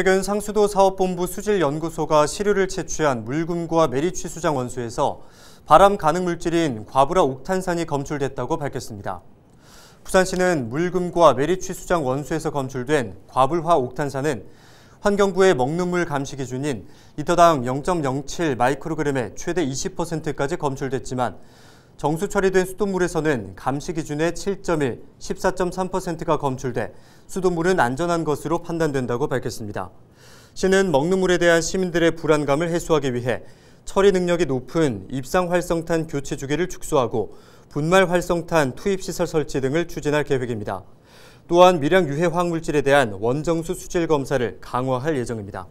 최근 상수도 사업본부 수질연구소가 시료를 채취한 물금과 메리취 수장 원소에서 발암 가능 물질인 과부라 옥탄산이 검출됐다고 밝혔습니다. 부산시는 물금과 메리취 수장 원소에서 검출된 과불화 옥탄산은 환경부의 먹는 물 감시 기준인 리터당 0.07 마이크로그램의 최대 20%까지 검출됐지만 정수 처리된 수돗물에서는 감시 기준의 7.1, 14.3%가 검출돼 수돗물은 안전한 것으로 판단된다고 밝혔습니다. 시는 먹는 물에 대한 시민들의 불안감을 해소하기 위해 처리 능력이 높은 입상 활성탄 교체 주기를 축소하고 분말 활성탄 투입 시설 설치 등을 추진할 계획입니다. 또한 미량 유해 화학물질에 대한 원정수 수질 검사를 강화할 예정입니다.